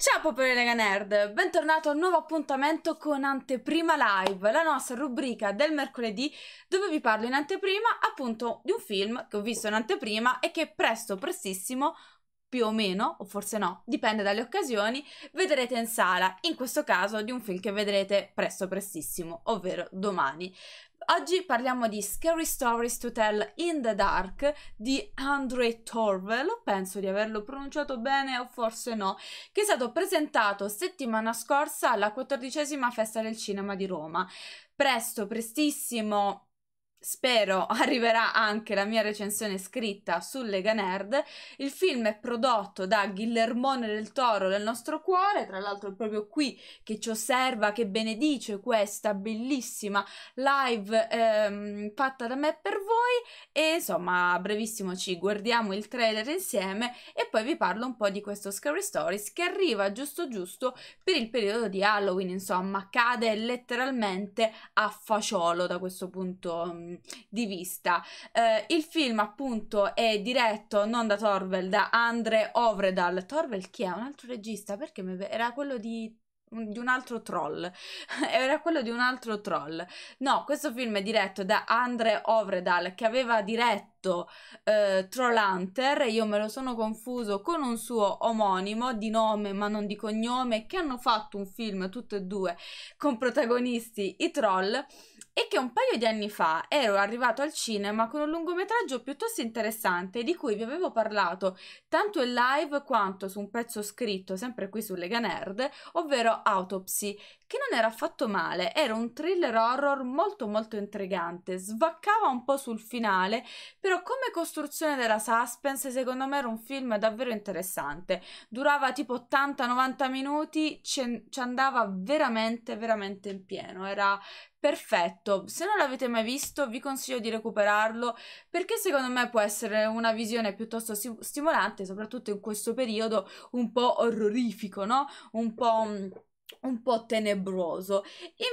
Ciao popolo Lega Nerd, bentornato a un nuovo appuntamento con Anteprima Live, la nostra rubrica del mercoledì dove vi parlo in anteprima appunto di un film che ho visto in anteprima e che presto, prestissimo, più o meno, o forse no, dipende dalle occasioni, vedrete in sala, in questo caso di un film che vedrete presto prestissimo, ovvero domani. Oggi parliamo di Scary Stories to Tell in the Dark di Andre Torvel, penso di averlo pronunciato bene o forse no, che è stato presentato settimana scorsa alla quattordicesima Festa del Cinema di Roma. Presto, prestissimo, Spero arriverà anche la mia recensione scritta su Lega Nerd. Il film è prodotto da Guillermone del Toro del nostro cuore, tra l'altro è proprio qui che ci osserva, che benedice questa bellissima live ehm, fatta da me per voi e insomma brevissimo ci guardiamo il trailer insieme e poi vi parlo un po' di questo Scary Stories che arriva giusto giusto per il periodo di Halloween, insomma cade letteralmente a fagiolo da questo punto di mm, Ehm, di, vista. Eh, il film appunto è diretto non da Torvel, da Andre Ovredal. Torvel chi è? Un altro regista? Perché era quello di di un altro troll era quello di un altro troll no questo film è diretto da Andre Ovredal che aveva diretto eh, Troll Hunter io me lo sono confuso con un suo omonimo di nome ma non di cognome che hanno fatto un film tutti e due con protagonisti i troll e che un paio di anni fa ero arrivato al cinema con un lungometraggio piuttosto interessante di cui vi avevo parlato tanto in live quanto su un pezzo scritto sempre qui su Lega Nerd, ovvero Autopsy, che non era affatto male, era un thriller horror molto molto intrigante, svaccava un po' sul finale, però come costruzione della suspense secondo me era un film davvero interessante, durava tipo 80-90 minuti, ci andava veramente veramente in pieno, era perfetto. Se non l'avete mai visto, vi consiglio di recuperarlo perché secondo me può essere una visione piuttosto stimolante, soprattutto in questo periodo un po' orrorifico, no? Un po' mm, un po' tenebroso.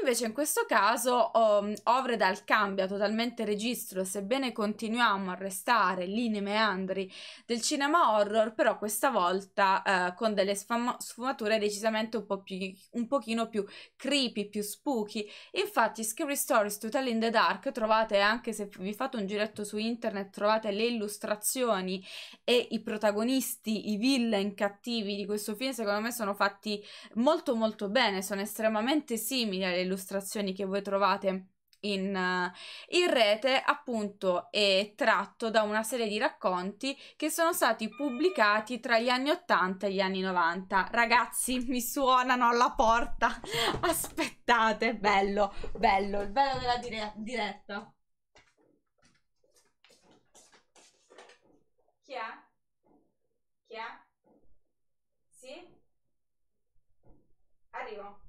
Invece in questo caso um, Ovredal cambia totalmente registro, sebbene continuiamo a restare lì nei meandri del cinema horror, però questa volta uh, con delle sfumature decisamente un, po più, un pochino più creepy, più spooky. Infatti Scary Stories to Tell in the Dark trovate anche se vi fate un giretto su internet, trovate le illustrazioni e i protagonisti, i villain cattivi di questo film, secondo me sono fatti molto molto molto bene, sono estremamente simili alle illustrazioni che voi trovate in, eh, in, rete, appunto è tratto da una serie di racconti che sono stati pubblicati tra gli anni 80 e gli anni 90. Ragazzi, mi suonano alla porta, aspettate, bello, bello, il bello della dire diretta. Chi è? Chi è? serio?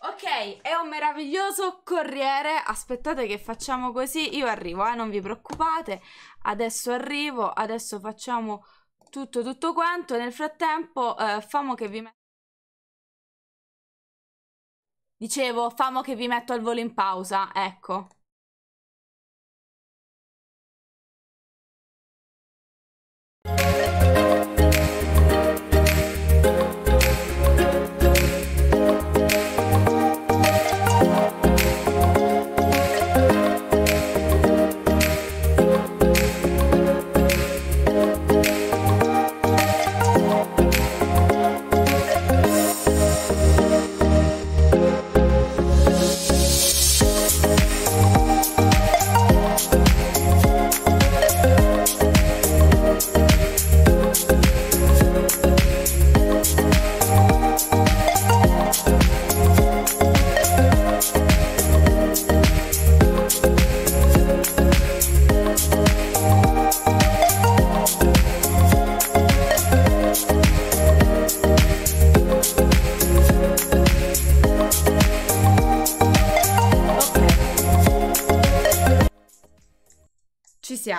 Ok, è un meraviglioso corriere. Aspettate che facciamo così. Io arrivo, eh, non vi preoccupate. Adesso arrivo, adesso facciamo tutto tutto quanto. Nel frattempo, eh, famo che vi metto. Dicevo, famo che vi metto al volo in pausa, ecco.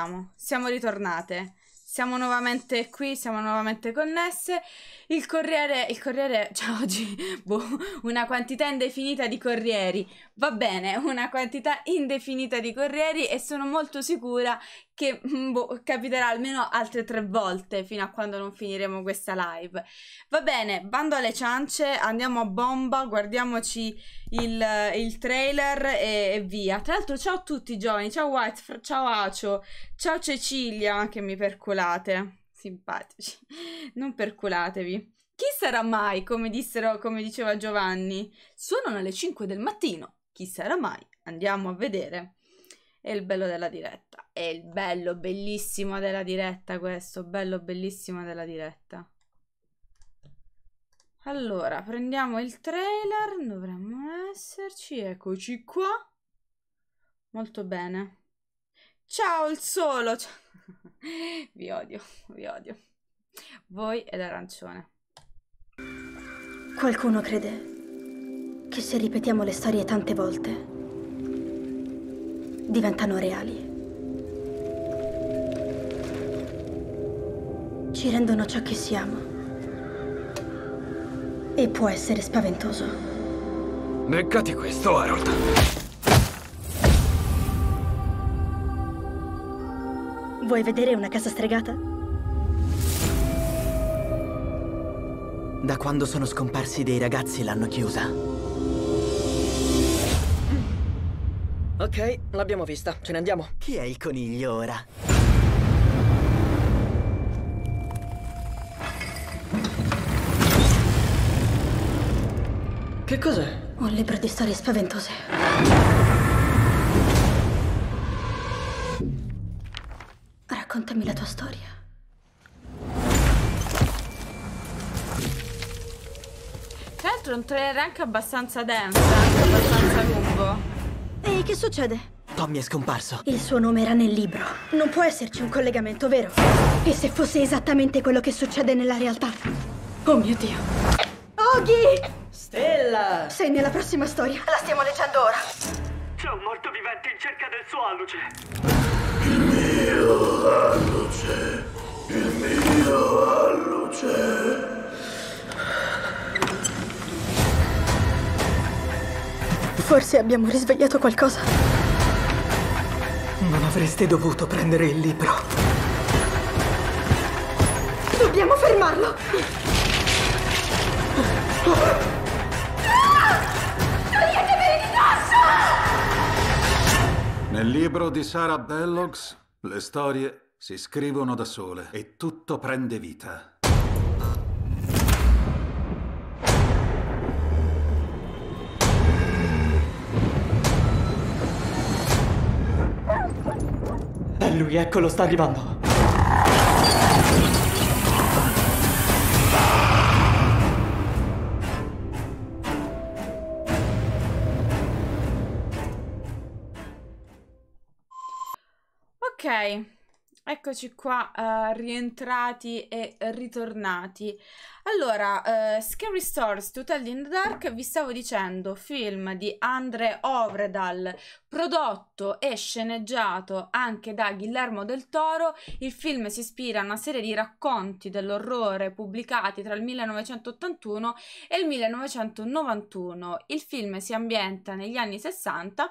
siamo, siamo ritornate. Siamo nuovamente qui, siamo nuovamente connesse il corriere, il corriere, cioè oggi, boh, una quantità indefinita di corrieri, va bene, una quantità indefinita di corrieri e sono molto sicura che mm, boh, capiterà almeno altre tre volte fino a quando non finiremo questa live. Va bene, bando alle ciance, andiamo a bomba, guardiamoci il, il trailer e, e, via. Tra l'altro ciao a tutti Johnny, ciao White, ciao Acio, ciao Cecilia che mi percolate simpatici. Non perculatevi. Chi sarà mai, come, dissero, come diceva Giovanni? Suonano alle 5 del mattino. Chi sarà mai? Andiamo a vedere. È il bello della diretta. È il bello bellissimo della diretta questo. Bello bellissimo della diretta. Allora, prendiamo il trailer. Dovremmo esserci. Eccoci qua. Molto bene. Ciao il solo. Ciao. vi odio, vi odio. Voi ed arancione. Qualcuno crede che se ripetiamo le storie tante volte diventano reali. Ci rendono ciò che siamo. E può essere spaventoso. Neccati questo, Harold. Vuoi vedere una casa stregata? Da quando sono scomparsi dei ragazzi l'hanno chiusa. Ok, l'abbiamo vista. Ce ne andiamo. Chi è il coniglio ora? Che cos'è? Un libro di storie spaventose. tua storia. Tra l'altro è un trailer anche abbastanza denso, anche abbastanza lungo. Ehi, che succede? Tommy è scomparso. Il suo nome era nel libro. Non può esserci un collegamento, vero? E se fosse esattamente quello che succede nella realtà? Oh mio Dio. Oggi! Stella! Sei nella prossima storia. La stiamo leggendo ora. C'è un morto vivente in cerca del suo alluce mio alluce, il mio alluce. Forse abbiamo risvegliato qualcosa. Non avreste dovuto prendere il libro. Dobbiamo fermarlo! Toglietemi di dosso! Nel libro di Sarah Bellogs le storie si scrivono da sole e tutto prende vita. È lui, eccolo, sta arrivando. Ok, eccoci qua, uh, rientrati e ritornati. Allora, uh, Scary Stories to in the Dark, vi stavo dicendo, film di Andre Ovredal, prodotto e sceneggiato anche da Guillermo del Toro. Il film si ispira a una serie di racconti dell'orrore pubblicati tra il 1981 e il 1991. Il film si ambienta negli anni 60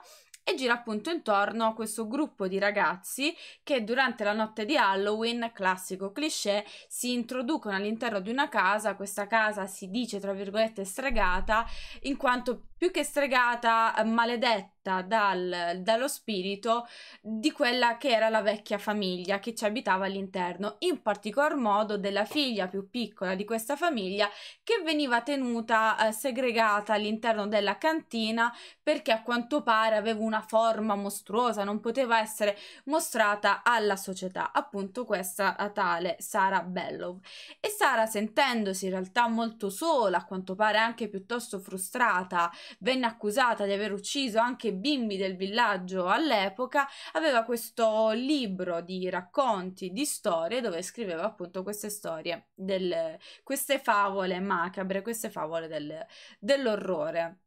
e gira appunto intorno a questo gruppo di ragazzi che durante la notte di Halloween, classico cliché, si introducono all'interno di una casa, questa casa si dice tra virgolette stregata in quanto più che stregata, maledetta dal, dallo spirito di quella che era la vecchia famiglia che ci abitava all'interno, in particolar modo della figlia più piccola di questa famiglia che veniva tenuta eh, segregata all'interno della cantina perché a quanto pare aveva una forma mostruosa, non poteva essere mostrata alla società, appunto questa eh, tale Sara Bellow. E Sara sentendosi in realtà molto sola, a quanto pare anche piuttosto frustrata, venne accusata di aver ucciso anche bimbi del villaggio all'epoca, aveva questo libro di racconti, di storie, dove scriveva appunto queste storie, del, queste favole macabre, queste favole del, dell'orrore.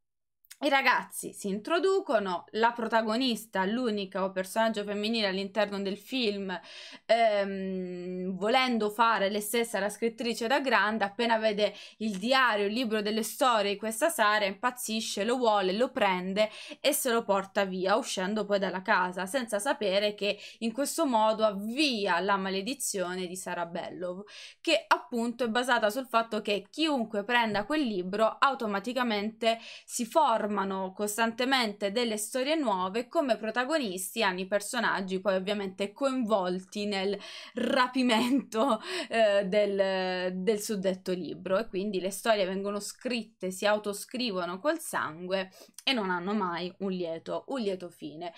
I ragazzi si introducono, la protagonista, l'unica personaggio femminile all'interno del film, ehm, volendo fare le stesse la scrittrice da grande, appena vede il diario, il libro delle storie di questa Sara, impazzisce, lo vuole, lo prende e se lo porta via, uscendo poi dalla casa, senza sapere che in questo modo avvia la maledizione di Sara Bellov, che appunto è basata sul fatto che chiunque prenda quel libro automaticamente si forma formano costantemente delle storie nuove come protagonisti hanno i personaggi poi ovviamente coinvolti nel rapimento eh, del, del suddetto libro e quindi le storie vengono scritte, si autoscrivono col sangue e non hanno mai un lieto, un lieto fine.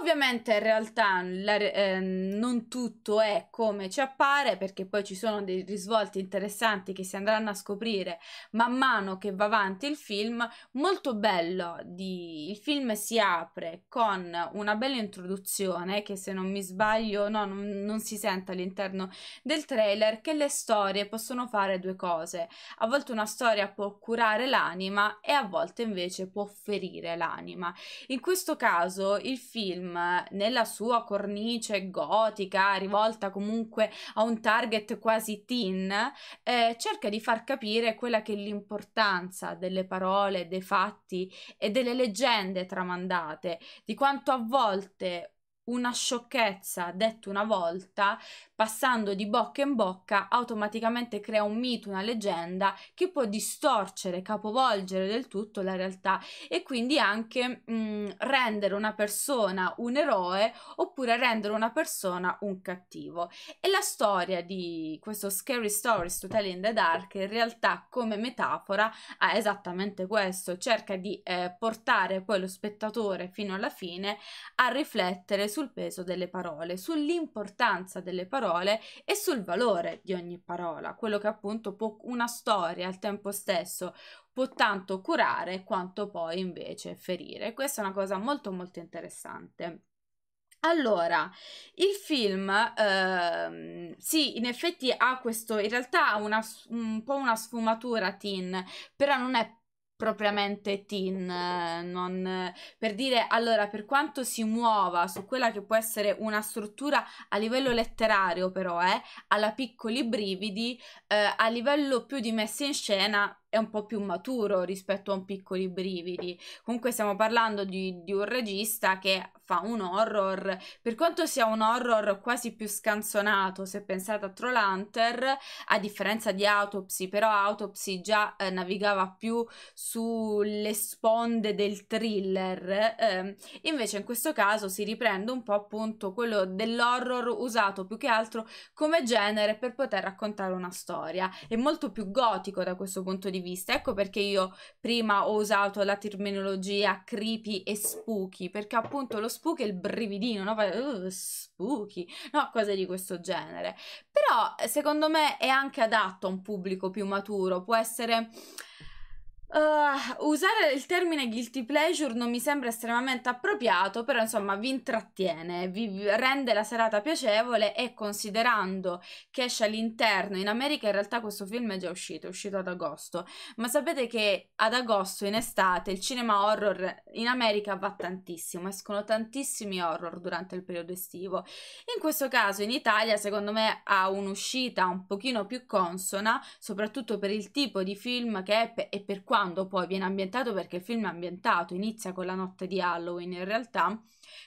Ovviamente in realtà la, eh, non tutto è come ci appare perché poi ci sono dei risvolti interessanti che si andranno a scoprire man mano che va avanti il film. Molto bello, di... il film si apre con una bella introduzione che se non mi sbaglio no, non, non si sente all'interno del trailer che le storie possono fare due cose. A volte una storia può curare l'anima e a volte invece può ferire l'anima. In questo caso il film film nella sua cornice gotica, rivolta comunque a un target quasi teen, eh, cerca di far capire quella che è l'importanza delle parole, dei fatti e delle leggende tramandate, di quanto a volte una sciocchezza detta una volta, passando di bocca in bocca, automaticamente crea un mito, una leggenda che può distorcere, capovolgere del tutto la realtà e quindi anche mh, mm, rendere una persona un eroe oppure rendere una persona un cattivo. E la storia di questo Scary Stories to Tell in the Dark in realtà come metafora ha esattamente questo, cerca di eh, portare poi lo spettatore fino alla fine a riflettere sul peso delle parole, sull'importanza delle parole e sul valore di ogni parola, quello che appunto può una storia al tempo stesso può tanto curare quanto poi invece ferire. Questa è una cosa molto molto interessante. Allora, il film, ehm, sì, in effetti ha questo, in realtà ha una, un po' una sfumatura teen, però non è propriamente teen, non, per dire allora per quanto si muova su quella che può essere una struttura a livello letterario però è eh, alla piccoli brividi, eh, a livello più di messa in scena è un po' più maturo rispetto a un piccoli brividi. Comunque stiamo parlando di, di, un regista che fa un horror, per quanto sia un horror quasi più scanzonato se pensate a Trollhunter, a differenza di Autopsy, però Autopsy già eh, navigava più sulle sponde del thriller, eh, invece in questo caso si riprende un po' appunto quello dell'horror usato più che altro come genere per poter raccontare una storia. È molto più gotico da questo punto di vista vista. Ecco perché io prima ho usato la terminologia creepy e spooky, perché appunto lo spooky è il brividino, no? Uh, spooky, no? Cose di questo genere. Però secondo me è anche adatto a un pubblico più maturo, può essere Uh, usare il termine guilty pleasure non mi sembra estremamente appropriato, però insomma vi intrattiene, vi rende la serata piacevole e considerando che esce all'interno, in America in realtà questo film è già uscito, è uscito ad agosto, ma sapete che ad agosto in estate il cinema horror in America va tantissimo, escono tantissimi horror durante il periodo estivo. In questo caso in Italia secondo me ha un'uscita un pochino più consona, soprattutto per il tipo di film che è e per quanto quando poi viene ambientato perché il film è ambientato, inizia con la notte di Halloween in realtà,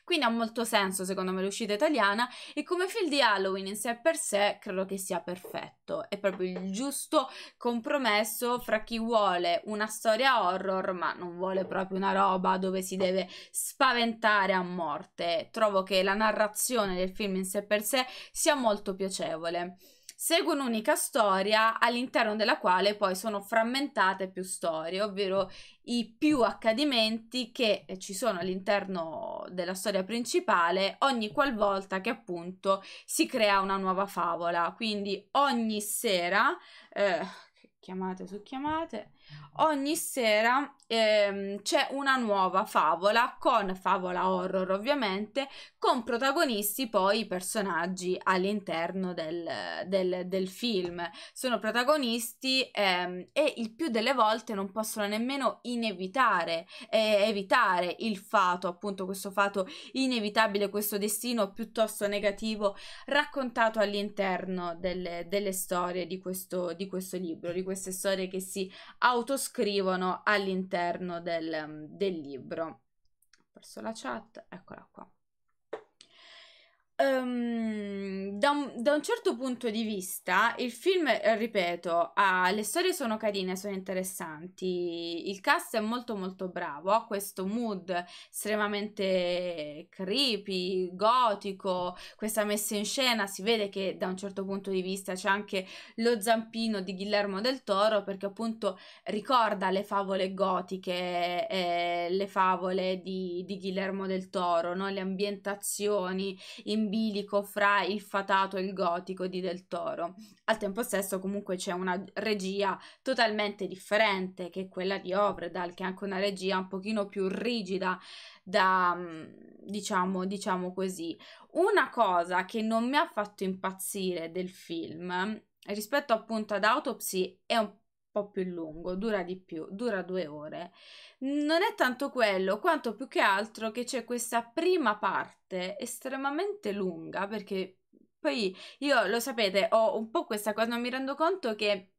quindi ha molto senso secondo me l'uscita italiana e come film di Halloween in sé per sé credo che sia perfetto, è proprio il giusto compromesso fra chi vuole una storia horror ma non vuole proprio una roba dove si deve spaventare a morte, trovo che la narrazione del film in sé per sé sia molto piacevole. Segue un'unica storia all'interno della quale poi sono frammentate più storie, ovvero i più accadimenti che eh, ci sono all'interno della storia principale ogni qualvolta che appunto si crea una nuova favola. Quindi ogni sera, eh, chiamate su chiamate, Ogni sera ehm, c'è una nuova favola con favola horror ovviamente, con protagonisti poi personaggi all'interno del, del, del film. Sono protagonisti ehm, e il più delle volte non possono nemmeno inevitare, eh, evitare il fato, appunto questo fato inevitabile, questo destino piuttosto negativo raccontato all'interno delle, delle storie di questo, di questo libro, di queste storie che si auto autoscrivono all'interno del, del libro. Ho perso la chat, eccola qua. Um, da, un, da, un, certo punto di vista, il film, eh, ripeto, ha, le storie sono carine, sono interessanti, il cast è molto molto bravo, ha questo mood estremamente creepy, gotico, questa messa in scena, si vede che da un certo punto di vista c'è anche lo zampino di Guillermo del Toro perché appunto ricorda le favole gotiche, eh, le favole di, di Guillermo del Toro, no? le ambientazioni in bilico fra il fatato e il gotico di Del Toro. Al tempo stesso comunque c'è una regia totalmente differente che è quella di Obredal, che è anche una regia un pochino più rigida da, mm, diciamo, diciamo così. Una cosa che non mi ha fatto impazzire del film rispetto appunto ad Autopsy è un po' più lungo, dura di più, dura due ore. Non è tanto quello, quanto più che altro che c'è questa prima parte estremamente lunga, perché poi io lo sapete, ho un po' questa cosa, non mi rendo conto che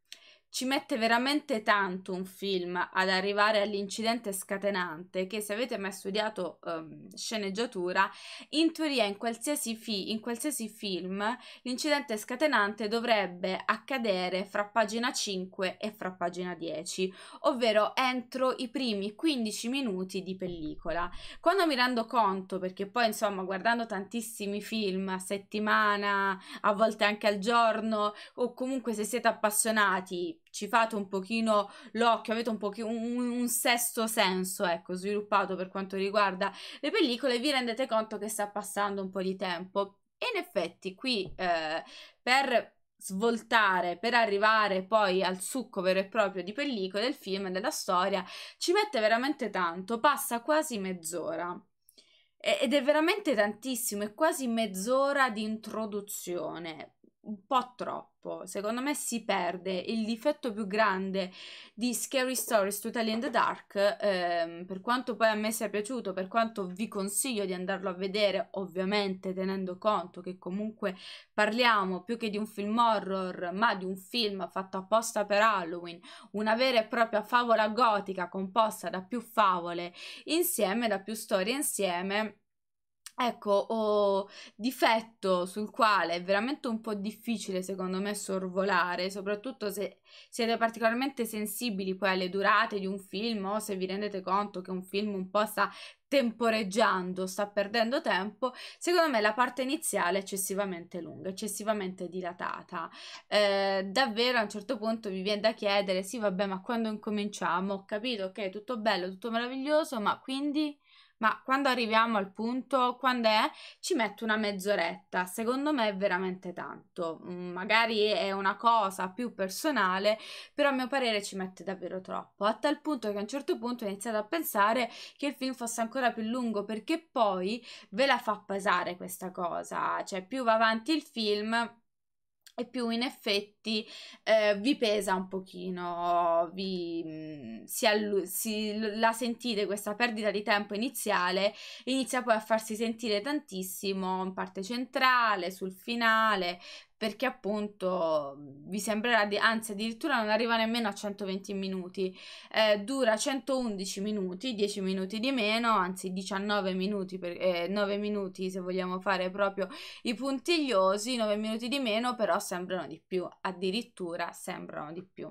ci mette veramente tanto un film ad arrivare all'incidente scatenante che se avete mai studiato um, sceneggiatura, in teoria in qualsiasi, fi- in qualsiasi film l'incidente scatenante dovrebbe accadere fra pagina 5 e fra pagina 10, ovvero entro i primi 15 minuti di pellicola. Quando mi rendo conto, perché poi insomma guardando tantissimi film a settimana, a volte anche al giorno, o comunque se siete appassionati ci fate un pochino l'occhio, avete un, pochino, un, un sesto senso, ecco, sviluppato per quanto riguarda le pellicole, vi rendete conto che sta passando un po' di tempo. E in effetti qui eh, per svoltare per arrivare poi al succo vero e proprio di pellicole del film e della storia ci mette veramente tanto, passa quasi mezz'ora. Ed è veramente tantissimo, è quasi mezz'ora di introduzione un po' troppo, secondo me si perde il difetto più grande di Scary Stories Totally in the Dark, ehm, per quanto poi a me sia piaciuto, per quanto vi consiglio di andarlo a vedere, ovviamente tenendo conto che comunque parliamo più che di un film horror, ma di un film fatto apposta per Halloween, una vera e propria favola gotica composta da più favole insieme, da più storie insieme Ecco, o difetto sul quale è veramente un po' difficile secondo me sorvolare, soprattutto se siete particolarmente sensibili poi alle durate di un film o se vi rendete conto che un film un po' sta temporeggiando, sta perdendo tempo, secondo me la parte iniziale è eccessivamente lunga, eccessivamente dilatata. Eh, davvero a un certo punto vi viene da chiedere, sì vabbè ma quando incominciamo? Ho capito, ok, tutto bello, tutto meraviglioso, ma quindi ma quando arriviamo al punto, quando è, ci metto una mezz'oretta. Secondo me è veramente tanto. Mm, magari è una cosa più personale, però a mio parere ci mette davvero troppo. A tal punto che a un certo punto ho iniziato a pensare che il film fosse ancora più lungo perché poi ve la fa pesare questa cosa. Cioè, più va avanti il film e più in effetti eh, vi pesa un pochino, vi, mm, si allu- si, la sentite questa perdita di tempo iniziale, inizia poi a farsi sentire tantissimo in parte centrale, sul finale, perché appunto vi mhmm, sembrerà, di, anzi addirittura non arriva nemmeno a 120 minuti, eh, dura 111 minuti, 10 minuti di meno, anzi 19 minuti, per, eh, 9 minuti se vogliamo fare proprio i puntigliosi, 9 minuti di meno però sembrano di più, addirittura sembrano di più.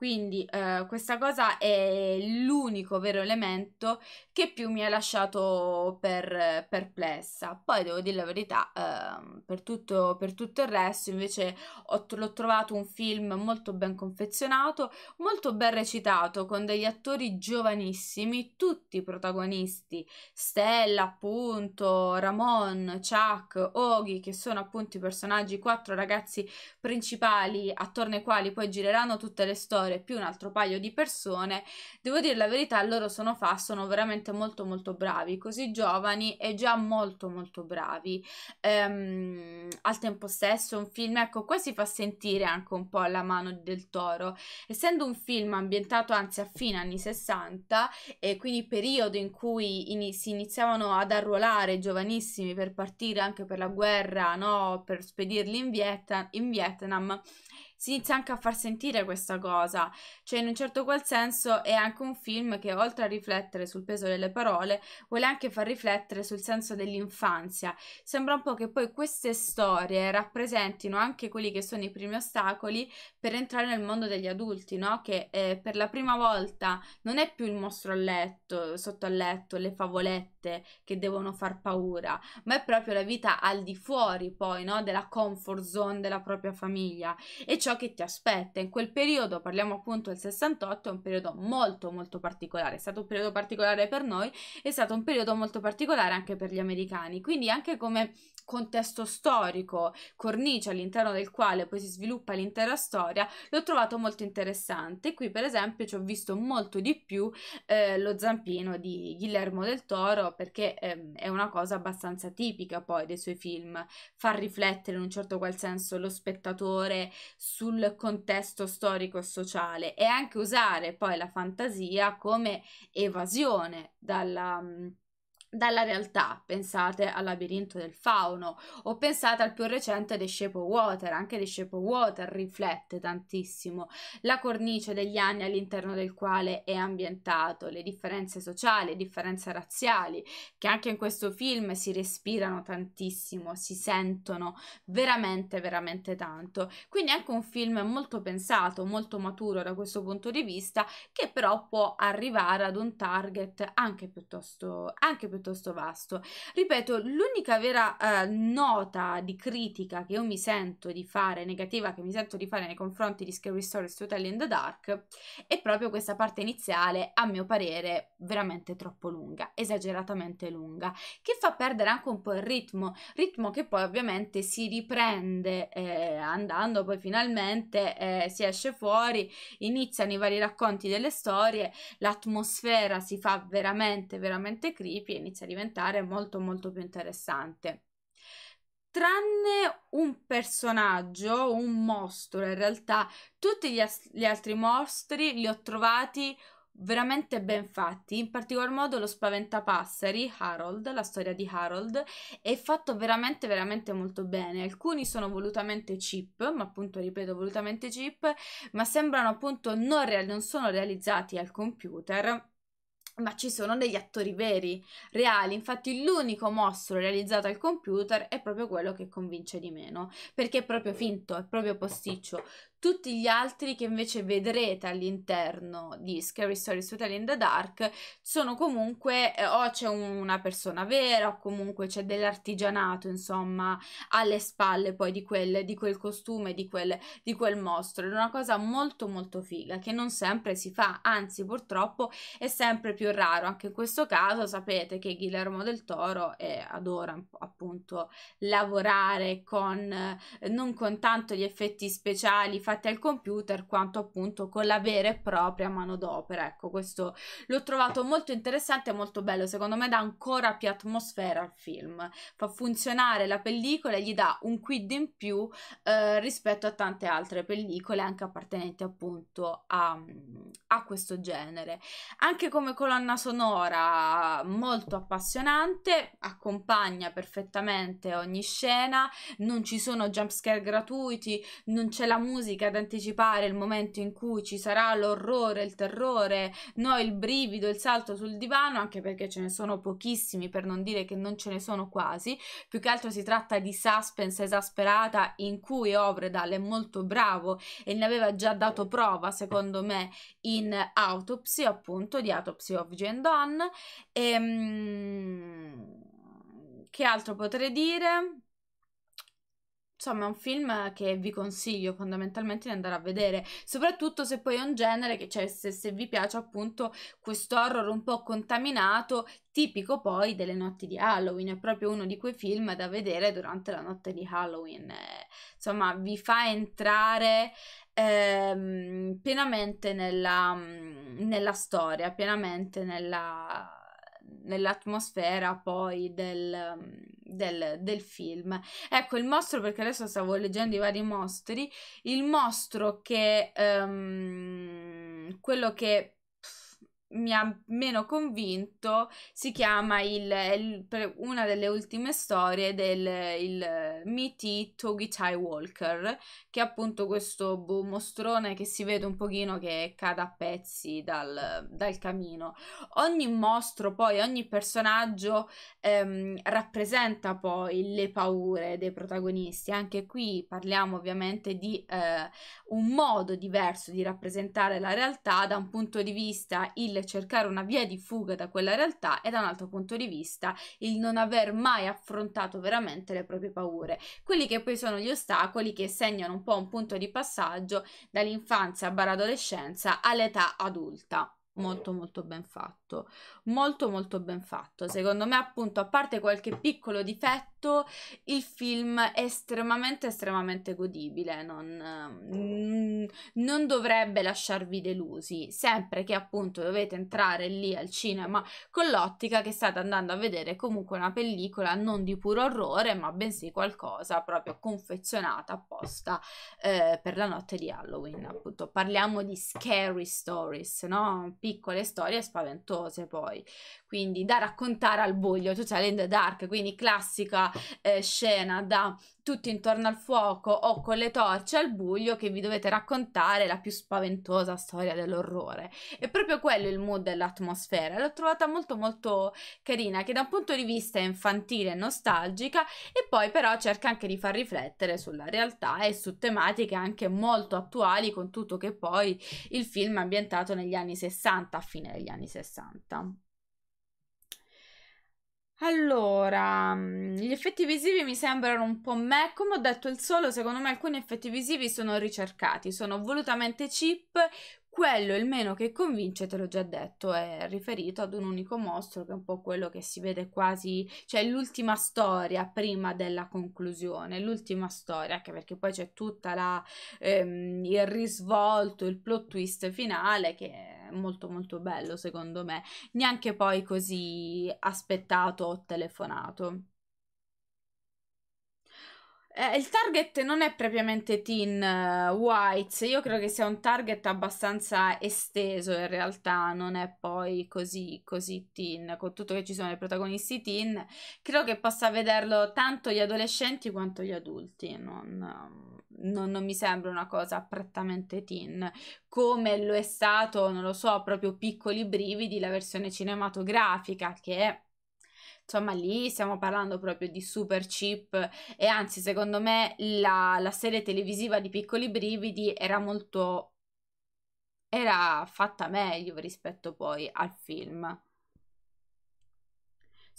Quindi eh, questa cosa è l'unico vero elemento che più mi ha lasciato per, perplessa. Poi devo dire la verità, eh, per, tutto, per, tutto, il resto invece ho, l'ho trovato un film molto ben confezionato, molto ben recitato, con degli attori giovanissimi, tutti protagonisti, Stella appunto, Ramon, Chuck, Oghi, che sono appunto i personaggi, i quattro ragazzi principali attorno ai quali poi gireranno tutte le storie autore più un altro paio di persone, devo dire la verità, loro sono fa, sono veramente molto molto bravi, così giovani e già molto molto bravi. Ehm, al tempo stesso un film, ecco, qua si fa sentire anche un po' la mano del toro, essendo un film ambientato anzi a fine anni 60 e quindi periodo in cui in, si iniziavano ad arruolare giovanissimi per partire anche per la guerra, no? per spedirli in, Vietna in Vietnam si inizia anche a far sentire questa cosa, cioè in un certo qual senso è anche un film che oltre a riflettere sul peso delle parole vuole anche far riflettere sul senso dell'infanzia. Sembra un po' che poi queste storie rappresentino anche quelli che sono i primi ostacoli per entrare nel mondo degli adulti, no? Che eh, per la prima volta non è più il mostro a letto, sotto al letto, le favolette che devono far paura, ma è proprio la vita al di fuori poi, no? Della comfort zone della propria famiglia e ciò ciò che ti aspetta. In quel periodo, parliamo appunto del 68, è un periodo molto molto particolare, è stato un periodo particolare per noi, è stato un periodo molto particolare anche per gli americani, quindi anche come contesto storico, cornice all'interno del quale poi si sviluppa l'intera storia, l'ho trovato molto interessante. Qui, per esempio, ci ho visto molto di più eh, lo zampino di Guillermo del Toro, perché eh, è una cosa abbastanza tipica poi dei suoi film, far riflettere in un certo qual senso lo spettatore sul contesto storico e sociale e anche usare poi la fantasia come evasione dalla dalla realtà. Pensate al labirinto del fauno o pensate al più recente The Shape of Water, anche The Shape of Water riflette tantissimo la cornice degli anni all'interno del quale è ambientato, le differenze sociali, le differenze razziali che anche in questo film si respirano tantissimo, si sentono veramente veramente tanto. Quindi è anche un film molto pensato, molto maturo da questo punto di vista che però può arrivare ad un target anche piuttosto anche piuttosto piuttosto vasto. Ripeto, l'unica vera eh, nota di critica che io mi sento di fare, negativa che mi sento di fare nei confronti di Scary Stories to Tell in the Dark, è proprio questa parte iniziale, a mio parere, veramente troppo lunga, esageratamente lunga, che fa perdere anche un po' il ritmo, ritmo che poi ovviamente si riprende eh, andando poi finalmente eh, si esce fuori, iniziano i vari racconti delle storie, l'atmosfera si fa veramente veramente creepy e inizia a diventare molto molto più interessante. Tranne un personaggio, un mostro in realtà, tutti gli, gli altri mostri li ho trovati veramente ben fatti, in particolar modo lo spaventapasseri Harold, la storia di Harold, è fatto veramente veramente molto bene. Alcuni sono volutamente cheap, ma appunto ripeto volutamente cheap, ma sembrano appunto non, real- non sono realizzati al computer ma ci sono degli attori veri, reali. Infatti l'unico mostro realizzato al computer è proprio quello che convince di meno, perché è proprio finto, è proprio posticcio tutti gli altri che invece vedrete all'interno di Scary Stories to Tell in the Dark sono comunque eh, o c'è un, una persona vera o comunque c'è dell'artigianato insomma alle spalle poi di quel, di quel costume di quel, di quel mostro è una cosa molto molto figa che non sempre si fa anzi purtroppo è sempre più raro anche in questo caso sapete che Guillermo del Toro eh, adora appunto lavorare con eh, non con tanto gli effetti speciali fatti al computer quanto appunto con la vera e propria manodopera. Ecco, questo l'ho trovato molto interessante e molto bello, secondo me dà ancora più atmosfera al film, fa funzionare la pellicola e gli dà un quid in più eh, rispetto a tante altre pellicole anche appartenenti appunto a, a questo genere. Anche come colonna sonora molto appassionante, accompagna perfettamente ogni scena, non ci sono jumpscare gratuiti, non c'è la musica fantastica ad anticipare il momento in cui ci sarà l'orrore, il terrore, noi il brivido, il salto sul divano, anche perché ce ne sono pochissimi per non dire che non ce ne sono quasi, più che altro si tratta di suspense esasperata in cui Ovredal è molto bravo e ne aveva già dato prova secondo me in Autopsy appunto di Autopsy of Jane Donne e, ehm, che altro potrei dire? insomma è un film che vi consiglio fondamentalmente di andare a vedere, soprattutto se poi è un genere che, cioè, se, se vi piace appunto questo horror un po' contaminato, tipico poi delle notti di Halloween, è proprio uno di quei film da vedere durante la notte di Halloween, eh, insomma vi fa entrare ehm, pienamente nella, mm, nella storia, pienamente nella nell'atmosfera poi del, mm, del, del, film. Ecco il mostro, perché adesso stavo leggendo i vari mostri, il mostro che um, quello che mi ha meno convinto si chiama il, il, una delle ultime storie del miti Togitai Walker che è appunto questo boh, mostrone che si vede un pochino che cade a pezzi dal, dal camino ogni mostro poi ogni personaggio ehm, rappresenta poi le paure dei protagonisti anche qui parliamo ovviamente di eh, un modo diverso di rappresentare la realtà da un punto di vista il possibile cercare una via di fuga da quella realtà e da un altro punto di vista il non aver mai affrontato veramente le proprie paure, quelli che poi sono gli ostacoli che segnano un po' un punto di passaggio dall'infanzia barra adolescenza all'età adulta. Molto molto ben fatto fatto, molto molto ben fatto. Secondo me appunto, a parte qualche piccolo difetto, il film è estremamente estremamente godibile, non, mm, non dovrebbe lasciarvi delusi, sempre che appunto dovete entrare lì al cinema con l'ottica che state andando a vedere comunque una pellicola non di puro orrore, ma bensì qualcosa proprio confezionata apposta eh, per la notte di Halloween, appunto. Parliamo di scary stories, no? Piccole storie spaventose costose poi quindi da raccontare al buio, cioè in the Dark, quindi classica eh, scena da tutti intorno al fuoco o con le torce al buio che vi dovete raccontare la più spaventosa storia dell'orrore. È proprio quello il mood dell'atmosfera. L'ho trovata molto molto carina, che da un punto di vista è infantile e nostalgica e poi però cerca anche di far riflettere sulla realtà e su tematiche anche molto attuali con tutto che poi il film è ambientato negli anni 60, a fine degli anni 60. Allora, mm, gli effetti visivi mi sembrano un po' me, come ho detto il solo, secondo me alcuni effetti visivi sono ricercati, sono volutamente cheap, quello il meno che convince, te l'ho già detto, è riferito ad un unico mostro che è un po' quello che si vede quasi, cioè l'ultima storia prima della conclusione, l'ultima storia, anche perché poi c'è tutta la, ehm, il risvolto, il plot twist finale che è molto molto bello secondo me, neanche poi così aspettato o telefonato. Eh, il target non è propriamente teen uh, whites, io credo che sia un target abbastanza esteso in realtà, non è poi così, così teen, con tutto che ci sono i protagonisti teen, credo che possa vederlo tanto gli adolescenti quanto gli adulti, non, ehm, non, non mi sembra una cosa prettamente teen, come lo è stato, non lo so, proprio Piccoli Brividi, la versione cinematografica che insomma lì stiamo parlando proprio di super cheap e anzi secondo me la, la serie televisiva di Piccoli Brividi era molto era fatta meglio rispetto poi al film.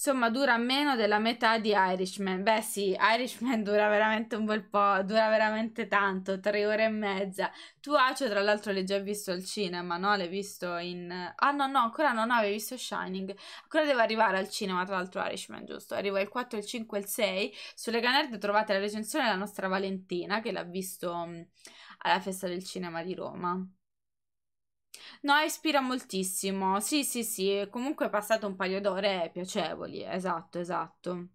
Insomma, dura meno della metà di Irishman. Beh, sì, Irishman dura veramente un bel po', dura veramente tanto, tre ore e mezza. Tu, Acio, tra l'altro, l'hai già visto al cinema, no? L'hai visto in... Ah, no, no, ancora non avevi visto Shining. Ancora deve arrivare al cinema, tra l'altro, Irishman, giusto? Arriva il 4, il 5 il 6. Sulle Ganerd trovate la recensione della nostra Valentina, che l'ha visto mm, alla Festa del Cinema di Roma. No, ispira moltissimo. Sì, sì, sì. Comunque è passato un paio d'ore piacevoli. Esatto, esatto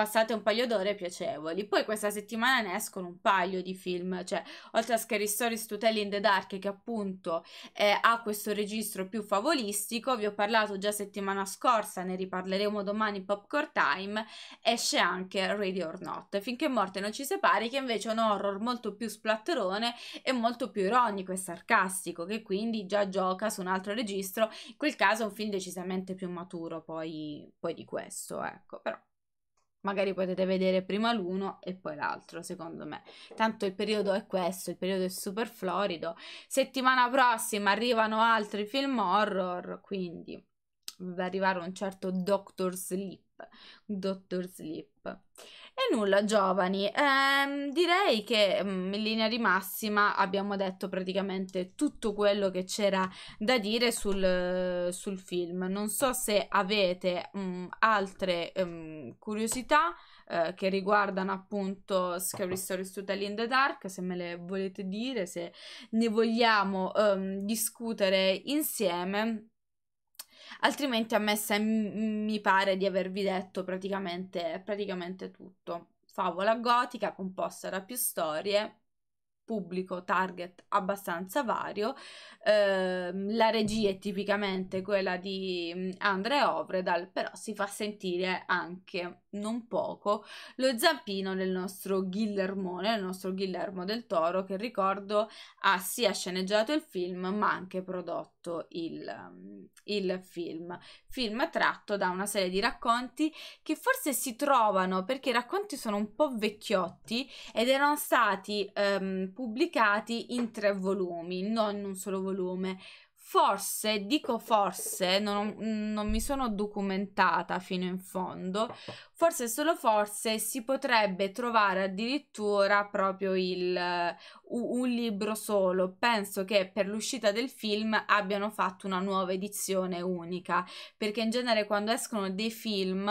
passate un paio d'ore piacevoli. Poi questa settimana ne escono un paio di film, cioè oltre a Scary Stories to Tell in the Dark che appunto eh, ha questo registro più favolistico, vi ho parlato già settimana scorsa, ne riparleremo domani in Popcorn Time, esce anche Ready or Not, finché morte non ci separi, che invece è un horror molto più splatterone e molto più ironico e sarcastico, che quindi già gioca su un altro registro, in quel caso è un film decisamente più maturo poi, poi di questo, ecco, però magari potete vedere prima l'uno e poi l'altro, secondo me. Tanto il periodo è questo, il periodo è super florido. Settimana prossima arrivano altri film horror, quindi va arrivare un certo Doctor Sleep. Doctor Sleep. E nulla, giovani, ehm, direi che mm, in linea di massima abbiamo detto praticamente tutto quello che c'era da dire sul, sul, film. Non so se avete mh, mm, altre mh, mm, curiosità eh, che riguardano appunto Scary Stories to Tell in the Dark, se me le volete dire, se ne vogliamo ehm, discutere insieme altrimenti a me sem- mi pare di avervi detto praticamente, praticamente tutto. Favola gotica composta da più storie, pubblico target abbastanza vario. Eh, la regia è tipicamente quella di mm, Andrea Ovredal, però si fa sentire anche non poco lo zampino del nostro Guillermone, il nostro Guillermo del Toro, che ricordo ha sia sceneggiato il film ma anche prodotto appunto il, ehm, il film. Film tratto da una serie di racconti che forse si trovano perché i racconti sono un po' vecchiotti ed erano stati ehm, pubblicati in tre volumi, non in un solo volume Forse, dico forse, non, non, mi sono documentata fino in fondo, forse solo forse si potrebbe trovare addirittura proprio il, uh, un libro solo. Penso che per l'uscita del film abbiano fatto una nuova edizione unica, perché in genere quando escono dei film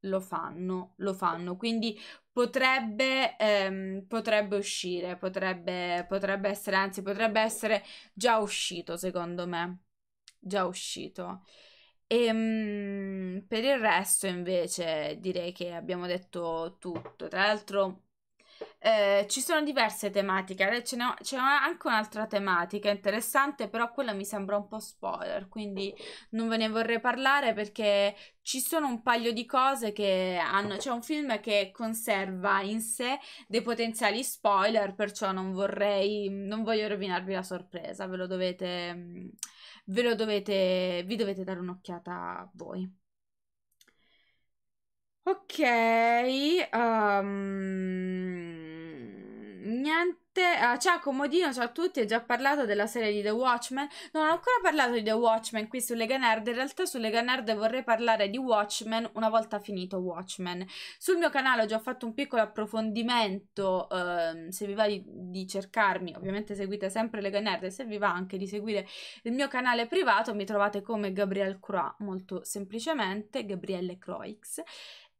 lo fanno, lo fanno, quindi potrebbe, ehm, potrebbe uscire, potrebbe, potrebbe essere, anzi potrebbe essere già uscito secondo me, già uscito. E, ehm, mh, per il resto invece direi che abbiamo detto tutto, tra l'altro eh, ci sono diverse tematiche, c'è anche un'altra tematica interessante, però quella mi sembra un po' spoiler, quindi non ve ne vorrei parlare perché ci sono un paio di cose che hanno. C'è un film che conserva in sé dei potenziali spoiler, perciò non vorrei. Non voglio rovinarvi la sorpresa, ve lo dovete. Ve lo dovete. Vi dovete dare un'occhiata voi. Ok. Um niente. Ah, eh, ciao Comodino, ciao a tutti. Ho già parlato della serie di The Watchmen. Non ho ancora parlato di The Watchmen qui su Lega Nerd. In realtà su Lega Nerd vorrei parlare di Watchmen una volta finito Watchmen. Sul mio canale ho già fatto un piccolo approfondimento. Ehm, se vi va di, di, cercarmi, ovviamente seguite sempre Lega Nerd. se vi va anche di seguire il mio canale privato, mi trovate come Gabrielle Croix, molto semplicemente Gabrielle Croix.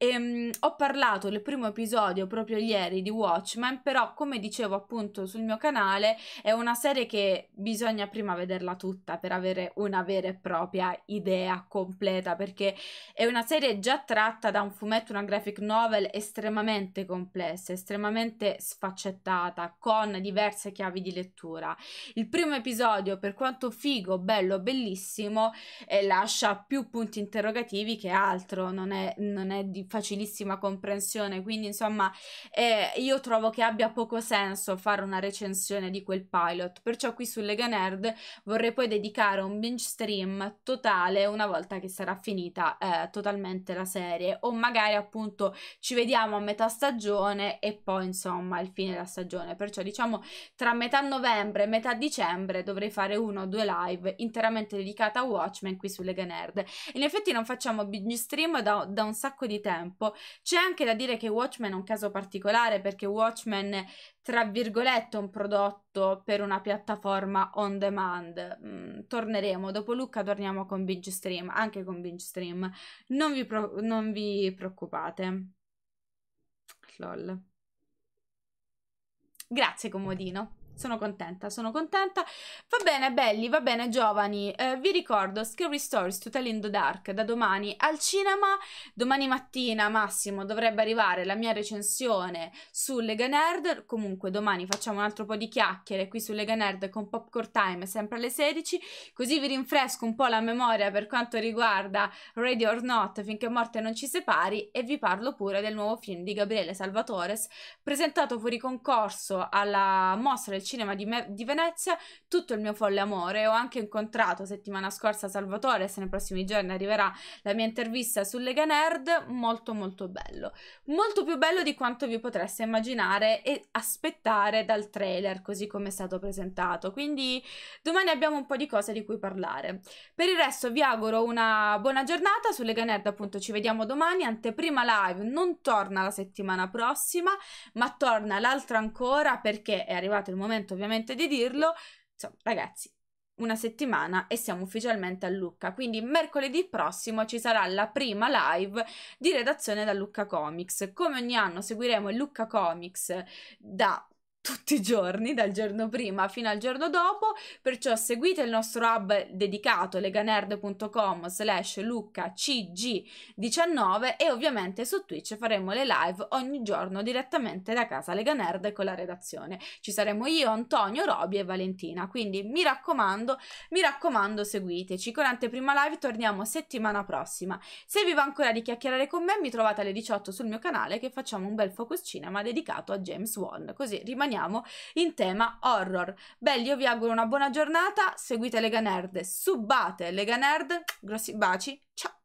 E, ehm, ho parlato del primo episodio proprio ieri di Watchmen, però come dicevo appunto sul mio canale è una serie che bisogna prima vederla tutta per avere una vera e propria idea completa, perché è una serie già tratta da un fumetto, una graphic novel estremamente complessa, estremamente sfaccettata, con diverse chiavi di lettura. Il primo episodio, per quanto figo, bello, bellissimo, eh, lascia più punti interrogativi che altro, non è, non è difficile facilissima comprensione, quindi insomma eh, io trovo che abbia poco senso fare una recensione di quel pilot, perciò qui su Lega Nerd vorrei poi dedicare un binge stream totale una volta che sarà finita eh, totalmente la serie o magari appunto ci vediamo a metà stagione e poi insomma al fine della stagione, perciò diciamo tra metà novembre e metà dicembre dovrei fare uno o due live interamente dedicata a Watchmen qui su Lega Nerd. In effetti non facciamo binge stream da, da un sacco di tempo tempo. C'è anche da dire che Watchmen è un caso particolare perché Watchmen, tra virgolette, è un prodotto per una piattaforma on demand. Mm, torneremo, dopo Luca torniamo con Binge Stream, anche con Binge Stream. Non vi, pro- non vi preoccupate. Lol. Grazie comodino. Sono contenta, sono contenta. Va bene, belli, va bene, giovani. Eh, vi ricordo Scary Stories to Tell in the Dark da domani al cinema. Domani mattina, massimo, dovrebbe arrivare la mia recensione su Lega Nerd. Comunque, domani facciamo un altro po' di chiacchiere qui su Lega Nerd con Popcorn Time, sempre alle 16. Così vi rinfresco un po' la memoria per quanto riguarda Ready or Not, finché morte non ci separi. E vi parlo pure del nuovo film di Gabriele Salvatores, presentato fuori concorso alla mostra del Cinema di, me- di Venezia tutto il mio folle amore. Ho anche incontrato settimana scorsa Salvatore, se nei prossimi giorni arriverà la mia intervista su Lega Nerd, molto molto bello. Molto più bello di quanto vi potreste immaginare e aspettare dal trailer, così come è stato presentato. Quindi domani abbiamo un po' di cose di cui parlare. Per il resto vi auguro una buona giornata su Lega Nerd, appunto ci vediamo domani, anteprima live, non torna la settimana prossima, ma torna l'altra ancora perché è arrivato il momento momento ovviamente di dirlo. Insomma, ragazzi, una settimana e siamo ufficialmente a Lucca. Quindi mercoledì prossimo ci sarà la prima live di redazione da Lucca Comics. Come ogni anno seguiremo il Lucca Comics da tutti i giorni, dal giorno prima fino al giorno dopo, perciò seguite il nostro hub dedicato leganerd.com slash luccacg19 e ovviamente su Twitch faremo le live ogni giorno direttamente da casa Leganerd con la redazione. Ci saremo io, Antonio, Roby e Valentina, quindi mi raccomando, mi raccomando seguiteci. Con Anteprima Live torniamo settimana prossima. Se vi va ancora di chiacchierare con me mi trovate alle 18 sul mio canale che facciamo un bel focus cinema dedicato a James Wan, così rimaniamo torniamo in tema horror. Belli, io vi auguro una buona giornata, seguite Lega Nerd, subate Lega Nerd, grossi baci, ciao!